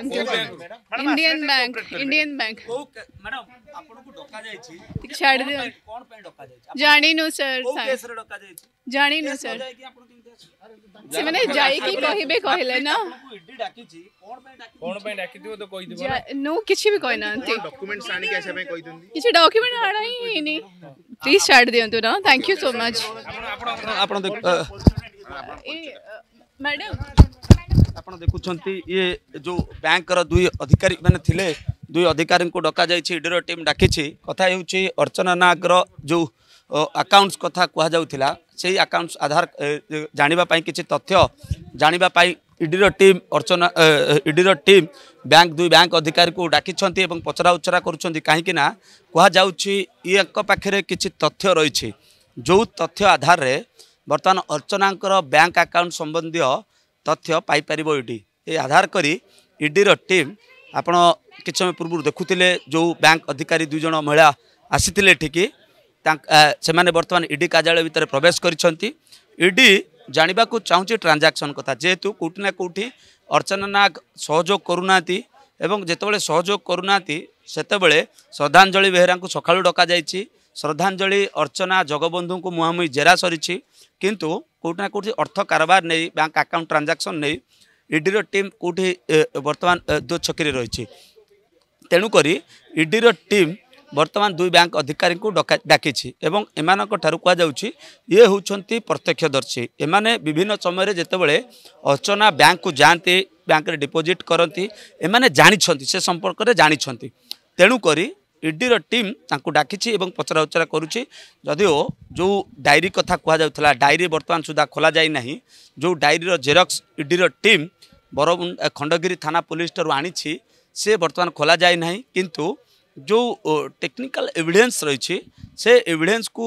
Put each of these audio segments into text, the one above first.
Indian bank Indian bank ଜାଣିନୁ sir ଜାଣିନୁ sir ସେମାନେ ଯାଇକି କହିବେ କହିଲେ ନା ନୋ କିଛି ବି କହିନାହାନ୍ତି କିଛି ଡକ୍ୟୁମେଣ୍ଟ ଆଣା ହିଁ ହେଇନି ପ୍ଲିଜ୍ ଛାଡ଼ି ଦିଅନ୍ତୁ ନା thank you so much madam ଆପଣ ଦେଖୁଛନ୍ତି ଇଏ ଯେଉଁ ବ୍ୟାଙ୍କର ଦୁଇ ଅଧିକାରୀ ମାନେ ଥିଲେ ଦୁଇ ଅଧିକାରୀଙ୍କୁ ଡକାଯାଇଛି ଇଡିର ଟିମ୍ ଡାକିଛି କଥା ହେଉଛି ଅର୍ଚ୍ଚନା ନାଗର ଯେଉଁ ଆକାଉଣ୍ଟସ୍ କଥା କୁହାଯାଉଥିଲା ସେଇ ଆକାଉଣ୍ଟସ୍ ଆଧାର ଜାଣିବା ପାଇଁ କିଛି ତଥ୍ୟ ଜାଣିବା ପାଇଁ ଇଡିର ଟିମ୍ ଅର୍ଚ୍ଚନା ଇଡିର ଟିମ୍ ବ୍ୟାଙ୍କ ଦୁଇ ବ୍ୟାଙ୍କ ଅଧିକାରୀକୁ ଡାକିଛନ୍ତି ଏବଂ ପଚରା ଉଚରା କରୁଛନ୍ତି କାହିଁକିନା କୁହାଯାଉଛି ଇଏଙ୍କ ପାଖରେ କିଛି ତଥ୍ୟ ରହିଛି ଯେଉଁ ତଥ୍ୟ ଆଧାରରେ ବର୍ତ୍ତମାନ ଅର୍ଚ୍ଚନାଙ୍କର ବ୍ୟାଙ୍କ ଆକାଉଣ୍ଟ ସମ୍ବନ୍ଧୀୟ ତଥ୍ୟ ପାଇପାରିବ ଇଡ଼ି ଏହି ଆଧାର କରି ଇଡ଼ିର ଟିମ୍ ଆପଣ କିଛି ସମୟ ପୂର୍ବରୁ ଦେଖୁଥିଲେ ଯେଉଁ ବ୍ୟାଙ୍କ ଅଧିକାରୀ ଦୁଇ ଜଣ ମହିଳା ଆସିଥିଲେ ଏଠିକି ସେମାନେ ବର୍ତ୍ତମାନ ଇଡ଼ି e କାର୍ଯ୍ୟାଳୟ ଭିତରେ ପ୍ରବେଶ କରିଛନ୍ତି ଇଡ଼ି e ଜାଣିବାକୁ ଚାହୁଁଛି ଟ୍ରାନ୍ଜାକ୍ସନ୍ କଥା ଯେହେତୁ କେଉଁଠି ନା କେଉଁଠି ଅର୍ଚ୍ଚନା ନାଗ ସହଯୋଗ କରୁନାହାନ୍ତି ଏବଂ ଯେତେବେଳେ ସହଯୋଗ କରୁନାହାନ୍ତି ସେତେବେଳେ ଶ୍ରଦ୍ଧାଞ୍ଜଳି ବେହେରାଙ୍କୁ ସକାଳୁ ଡକାଯାଇଛି ଶ୍ରଦ୍ଧାଞ୍ଜଳି ଅର୍ଚ୍ଚନା ଜଗବନ୍ଧୁଙ୍କୁ ମୁହାଁମୁହିଁ ଜେରା ସରିଛି କିନ୍ତୁ କେଉଁଠି ନା କେଉଁଠି ଅର୍ଥ କାରବାର ନେଇ ବ୍ୟାଙ୍କ ଆକାଉଣ୍ଟ ଟ୍ରାଞ୍ଜାକ୍ସନ୍ ନେଇ ଇଡିର ଟିମ୍ କେଉଁଠି ବର୍ତ୍ତମାନ ଦୋଛକିରେ ରହିଛି ତେଣୁକରି ଇଡିର ଟିମ୍ ବର୍ତ୍ତମାନ ଦୁଇ ବ୍ୟାଙ୍କ ଅଧିକାରୀଙ୍କୁ ଡାକିଛି ଏବଂ ଏମାନଙ୍କ ଠାରୁ କୁହାଯାଉଛି ଇଏ ହେଉଛନ୍ତି ପ୍ରତ୍ୟକ୍ଷଦର୍ଶୀ ଏମାନେ ବିଭିନ୍ନ ସମୟରେ ଯେତେବେଳେ ଅର୍ଚ୍ଚନା ବ୍ୟାଙ୍କକୁ ଯାଆନ୍ତି ବ୍ୟାଙ୍କରେ ଡିପୋଜିଟ୍ କରନ୍ତି ଏମାନେ ଜାଣିଛନ୍ତି ସେ ସମ୍ପର୍କରେ ଜାଣିଛନ୍ତି তেণুকরি ଇଡିର ଟିମ୍ ତାଙ୍କୁ ଡାକିଛି ଏବଂ ପଚରା ଉଚରା କରୁଛି ଯଦିଓ ଯେଉଁ ଡାଏରୀ କଥା କୁହାଯାଉଥିଲା ଡାଏରୀ ବର୍ତ୍ତମାନ ସୁଦ୍ଧା ଖୋଲାଯାଇ ନାହିଁ ଯେଉଁ ଡାଏରୀର ଜେରକ୍ସ ଇଡିର ଟିମ୍ ବର ଖଣ୍ଡଗିରି ଥାନା ପୋଲିସଠାରୁ ଆଣିଛି ସେ ବର୍ତ୍ତମାନ ଖୋଲାଯାଇ ନାହିଁ କିନ୍ତୁ ଯେଉଁ ଟେକ୍ନିକାଲ ଏଭିଡେନ୍ସ ରହିଛି ସେ ଏଭିଡେନ୍ସକୁ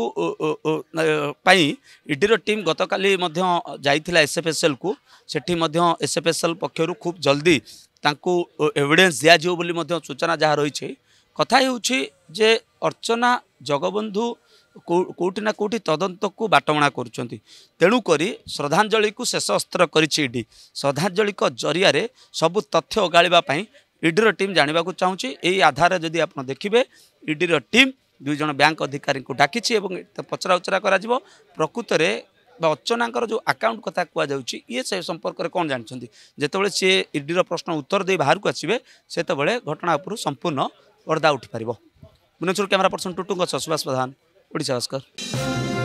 ପାଇଁ ଇଡିର ଟିମ୍ ଗତକାଲି ମଧ୍ୟ ଯାଇଥିଲା ଏସ୍ଏଫ୍ଏସ୍ଏଲ୍କୁ ସେଠି ମଧ୍ୟ ଏସ୍ଏଫ୍ଏସ୍ଏଲ୍ ପକ୍ଷରୁ ଖୁବ୍ ଜଲ୍ଦି ତାଙ୍କୁ ଏଭିଡ଼େନ୍ସ ଦିଆଯିବ ବୋଲି ମଧ୍ୟ ସୂଚନା ଯାହା ରହିଛି କଥା ହେଉଛି ଯେ ଅର୍ଚ୍ଚନା ଜଗବନ୍ଧୁ କେଉଁଠି ନା କେଉଁଠି ତଦନ୍ତକୁ ବାଟମଣା କରୁଛନ୍ତି ତେଣୁକରି ଶ୍ରଦ୍ଧାଞ୍ଜଳିକୁ ଶେଷ ଅସ୍ତ୍ର କରିଛି ଇଡ଼ି ଶ୍ରଦ୍ଧାଞ୍ଜଳିଙ୍କ ଜରିଆରେ ସବୁ ତଥ୍ୟ ଓଗାଳିବା ପାଇଁ ଇଡ଼ିର ଟିମ୍ ଜାଣିବାକୁ ଚାହୁଁଛି ଏହି ଆଧାରରେ ଯଦି ଆପଣ ଦେଖିବେ ଇଡ଼ିର ଟିମ୍ ଦୁଇ ଜଣ ବ୍ୟାଙ୍କ ଅଧିକାରୀଙ୍କୁ ଡାକିଛି ଏବଂ ପଚରା ଉଚରା କରାଯିବ ପ୍ରକୃତରେ ବା ଅର୍ଚ୍ଚନାଙ୍କର ଯେଉଁ ଆକାଉଣ୍ଟ କଥା କୁହାଯାଉଛି ଇଏ ସେ ସମ୍ପର୍କରେ କ'ଣ ଜାଣିଛନ୍ତି ଯେତେବେଳେ ସିଏ ଇଡ଼ିର ପ୍ରଶ୍ନ ଉତ୍ତର ଦେଇ ବାହାରକୁ ଆସିବେ ସେତେବେଳେ ଘଟଣା ଉପରୁ ସମ୍ପୂର୍ଣ୍ଣ ପର୍ଦା ଉଠିପାରିବ ଭୁବନେଶ୍ୱର କ୍ୟାମେରା ପର୍ସନ୍ ଟୁଟୁଙ୍କ ସୁଭାଷ ପ୍ରଧାନ ଓଡ଼ିଶା ଭାସ୍କର